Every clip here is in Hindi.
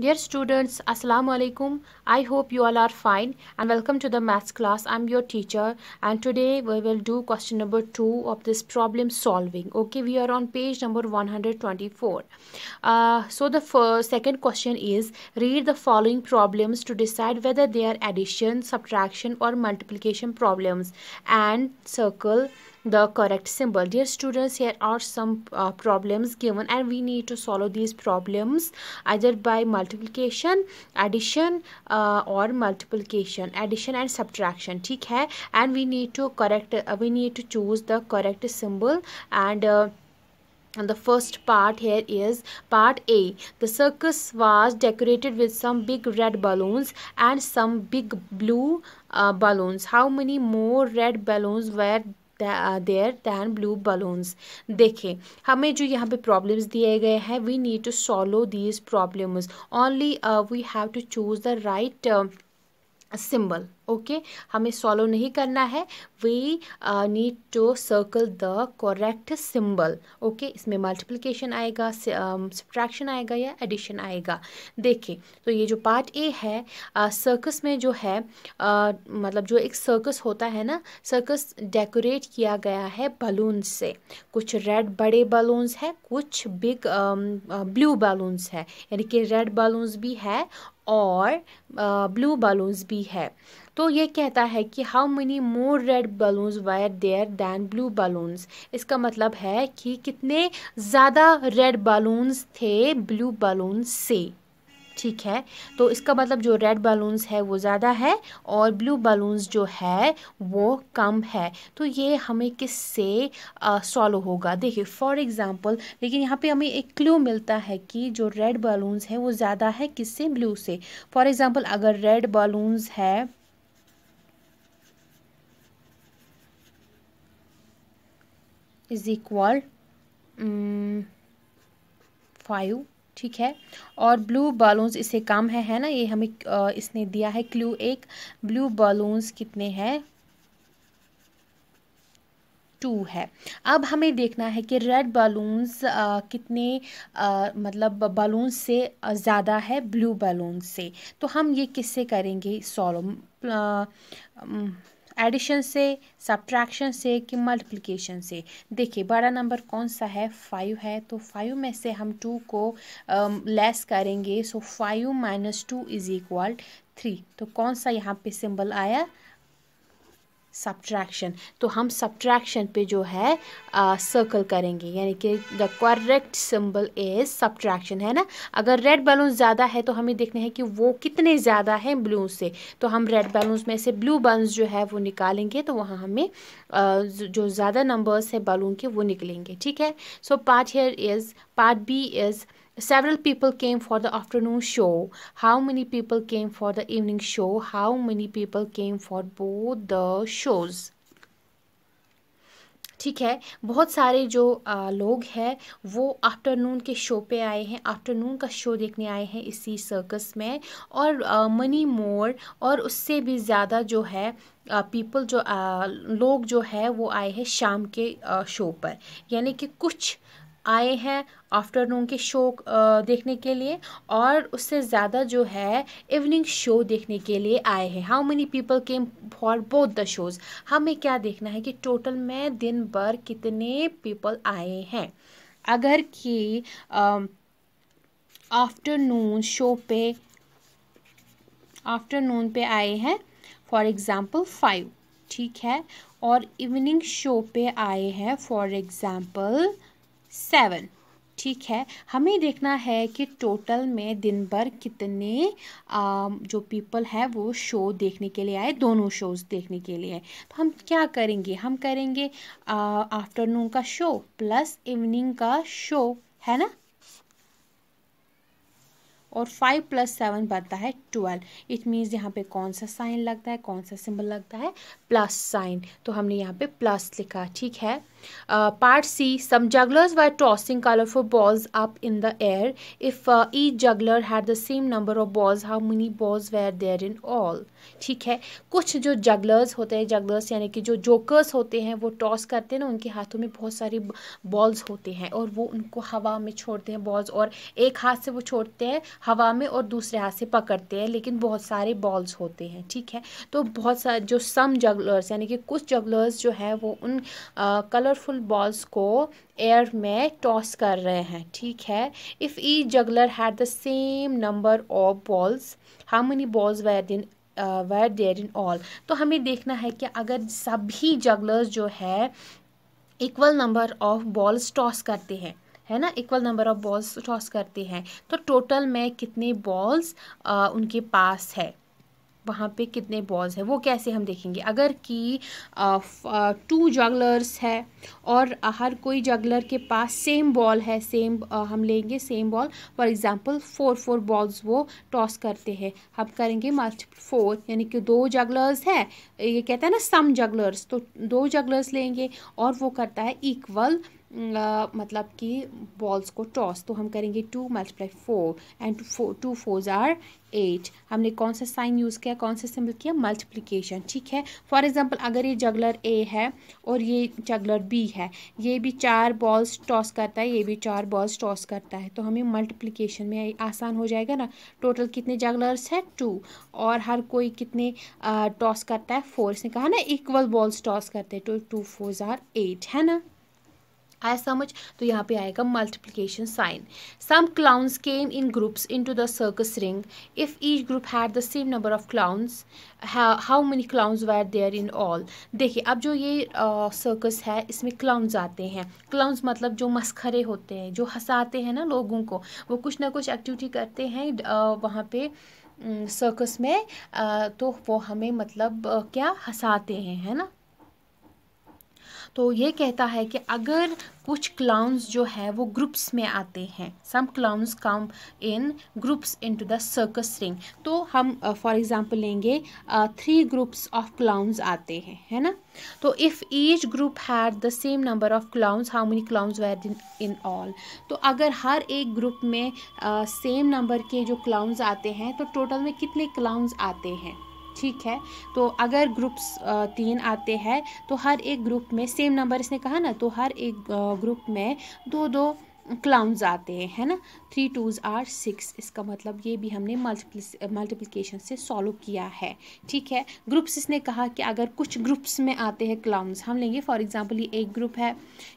Dear students, Assalamu alaikum. I hope you all are fine and welcome to the maths class. I'm your teacher and today we will do question number 2 of this problem solving. Okay, we are on page number 124. Uh, so the first, second question is read the following problems to decide whether they are addition, subtraction or multiplication problems and circle the correct symbol dear students here are some uh, problems given and we need to solve these problems either by multiplication addition uh, or multiplication addition and subtraction ठीक है and we need to correct uh, we need to choose the correct symbol and uh, And the first part here is part A. The circus was decorated with some big red balloons and some big blue uh, balloons. How many more red balloons were there than blue balloons देखें हमें जो यहाँ पे प्रॉब्लम्स दिए गए हैं we need to solve these problems only we have to choose the right symbol okay हमें सॉलो नहीं करना है we need to circle the correct symbol okay इसमें मल्टीप्लिकेशन आएगा सब्ट्रैक्शन uh, um, आएगा या एडिशन आएगा देखिए तो ये जो पार्ट ए है सर्कस uh, में जो है uh, मतलब जो एक सर्कस होता है ना सर्कस डेकोरेट किया गया है बलून से कुछ रेड बड़े बलून्स है कुछ बिग ब्लू बलून्स है यानी कि रेड बलून्स भी है और ब्लू बलून्स भी है तो ये कहता है कि how many more red balloons were there than blue balloons इसका मतलब है कि कितने ज़्यादा रेड बलून्स थे ब्लू बलून्स से ठीक है तो इसका मतलब जो रेड बलून्स है वो ज़्यादा है और ब्लू बलून्स जो है वो कम है तो ये हमें किस से सॉल्व होगा देखिए फॉर एग्ज़ाम्पल लेकिन यहाँ पे हमें एक क्लू मिलता है कि जो रेड बलून्स है वो ज़्यादा है किससे ब्लू से फॉर एग्ज़ाम्पल अगर रेड बलून्स है इज़ इक्वल फाइव ठीक है और ब्लू बलून्स इसे कम है है ना ये हमें इसने दिया है क्लू एक ब्लू बलून्स कितने हैं टू है अब हमें देखना है कि रेड बलून्स कितने आ, मतलब बलून्स से ज़्यादा है ब्लू बलून से तो हम ये किससे करेंगे सॉल्व एडिशन से सब्ट्रैक्शन से कि मल्टीप्लिकेशन से देखिए बड़ा नंबर कौन सा है फाइव है तो फाइव में से हम टू को लेस करेंगे so five minus two is equal three तो कौन सा यहाँ पे सिंबल आया सब्ट्रैक्शन तो हम सब्ट्रैक्शन पे जो है सर्कल uh, करेंगे यानी कि the correct symbol is subtraction है ना अगर रेड बैलून ज़्यादा है तो हमें देखना है कि वो कितने ज़्यादा हैं ब्लू से तो हम रेड बैलून्स में से ब्लू बल्स जो है वो निकालेंगे तो वहाँ हमें uh, जो ज़्यादा नंबर्स है बैलून के वो निकलेंगे ठीक है so part here is part B is several people came for the afternoon show how many people came for the evening show how many people came for both the shows ठीक है बहुत सारे जो आ, लोग हैं वो आफ्टरनून के शो पे आए हैं आफ्टरनून का शो देखने आए हैं इसी सर्कस में और आ, मनी मोर और उससे भी ज़्यादा जो है पीपल जो आ, लोग जो है वो आए हैं शाम के आ, शो पर यानी कि कुछ आए हैं आफ्टरनून के शो देखने के लिए और उससे ज़्यादा जो है इवनिंग शो देखने के लिए आए हैं how many people came for both the shows हमें क्या देखना है कि टोटल में दिन भर कितने पीपल आए हैं अगर कि आफ्टरनून शो पे आफ्टरनून पे आए हैं फॉर एग्ज़ाम्पल फाइव ठीक है और इवनिंग शो पे आए हैं फॉर एग्ज़ाम्पल सेवन ठीक है हमें देखना है कि टोटल में दिन भर कितने आ, जो पीपल है वो शो देखने के लिए आए दोनों शोज़ देखने के लिए तो हम क्या करेंगे हम करेंगे आफ्टरनून का शो प्लस इवनिंग का शो है ना और फाइव प्लस सेवन बनता है ट्वेल्व इट मीन्स यहाँ पे कौन सा साइन लगता है कौन सा सिंबल लगता है प्लस साइन तो हमने यहाँ पे प्लस लिखा ठीक है part C some jugglers were tossing colourful balls up in the air if each juggler had the same number of balls how many balls were there in all ठीक है कुछ जो जगलर्स होते हैं जगलर्स यानी कि जो जोकर्स होते हैं वो टॉस करते हैं ना उनके हाथों में बहुत सारी बॉल्स होते हैं और वो उनको हवा में छोड़ते हैं बॉल्स और एक हाथ से वो छोड़ते हैं हवा में और दूसरे हाथ से पकड़ते हैं हैं लेकिन बहुत सारे बॉल्स होते हैं ठीक है तो बहुत सारे जो सम जगलर्स यानी कि कुछ जगलर्स जो है वो उन कलरफुल बॉल्स को एयर में टॉस कर रहे हैं ठीक है if each juggler had the same number of balls how many balls were then were there in all तो हमें देखना है कि अगर सभी जगलर्स जो है equal number of balls toss करते हैं है ना equal number of balls toss करते हैं तो टोटल में कितने बॉल्स उनके पास है वहाँ पे कितने बॉल्स हैं वो कैसे हम देखेंगे अगर कि टू जगलर्स है और हर कोई जगलर के पास सेम बॉल है सेम हम लेंगे same ball for example four four balls वो टॉस करते हैं हम करेंगे मल्टीपल फोर यानी कि दो जगलर्स है ये कहता है ना सम जगलर्स तो दो जगलर्स लेंगे और वो करता है इक्वल मतलब कि बॉल्स को टॉस तो हम करेंगे two multiply four and two fours are eight हमने कौन सा साइन यूज़ किया कौन सा सिंबल किया मल्टीप्लिकेशन ठीक है फॉर एग्जांपल अगर ये जगलर ए है और ये जगलर बी है ये भी चार बॉल्स टॉस करता है ये भी चार बॉल्स टॉस करता है तो हमें मल्टीप्लिकेशन में आसान हो जाएगा ना टोटल कितने जगलर्स हैं टू और हर कोई कितने टॉस करता है फोर इसने कहा ना इक्वल बॉल्स टॉस करते हैं तो टू फोर आर एट है ना आया समझ तो यहाँ पे आएगा multiplication sign some clowns came in groups into the circus ring if each group had the same number of clowns how many clowns were there in all देखिए अब जो ये सर्कस uh, है इसमें क्लाउंस आते हैं क्लाउंस मतलब जो मस्खरे होते हैं जो हंसाते हैं ना लोगों को वो कुछ ना कुछ एक्टिविटी करते हैं uh, वहाँ पे सर्कस में तो वो हमें मतलब क्या हंसाते हैं है ना तो ये कहता है कि अगर कुछ क्लाउंस जो है वो ग्रुप्स में आते हैं some clowns come in groups into the circus ring तो हम फॉर uh, एग्ज़ाम्पल लेंगे थ्री ग्रुप्स ऑफ क्लाउंस आते हैं है ना तो if each group had the same number of clowns how many clowns were in all तो अगर हर एक ग्रुप में सेम uh, नंबर के जो क्लाउंस आते हैं तो टोटल में कितने क्लाउंस आते हैं ठीक है तो अगर ग्रुप्स तीन आते हैं तो हर एक ग्रुप में सेम नंबर इसने कहा ना तो हर एक ग्रुप में दो दो क्लाउन्स आते हैं है ना थ्री टूज़ आर सिक्स इसका मतलब ये भी हमने मल्टीप्ल मल्टीप्लीकेशन से सॉल्व किया है ठीक है ग्रुप्स इसने कहा कि अगर कुछ ग्रुप्स में आते हैं क्लाउन्स हम लेंगे फॉर एग्जांपल ये एक ग्रुप है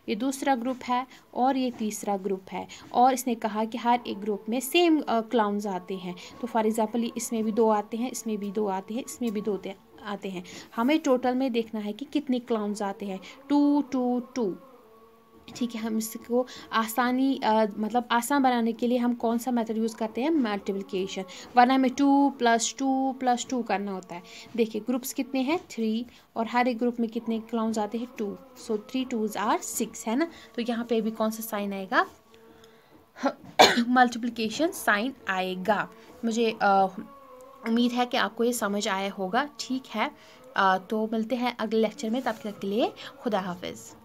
ये दूसरा ग्रुप है और ये तीसरा ग्रुप है और इसने कहा कि हर एक ग्रुप में सेम क्लाउन्स आते हैं तो फॉर एग्ज़ाम्पल इसमें भी दो आते हैं इसमें भी दो आते हैं इसमें भी दो आते हैं हमें टोटल में देखना है कि कितने क्लाउन्स आते हैं टू टू टू ठीक है हम इसको आसानी आ, मतलब आसान बनाने के लिए हम कौन सा मेथड यूज़ करते हैं मल्टीप्लिकेशन वरना हमें two plus two plus two करना होता है देखिए ग्रुप्स कितने हैं थ्री और हर एक ग्रुप में कितने क्लाउंस आते हैं two so three twos are six है ना तो यहाँ पे भी कौन सा साइन आएगा मल्टीप्लिकेशन साइन आएगा मुझे उम्मीद है कि आपको ये समझ आया होगा ठीक है आ, तो मिलते हैं अगले लेक्चर में तब तक के लिए खुदा हाफिज़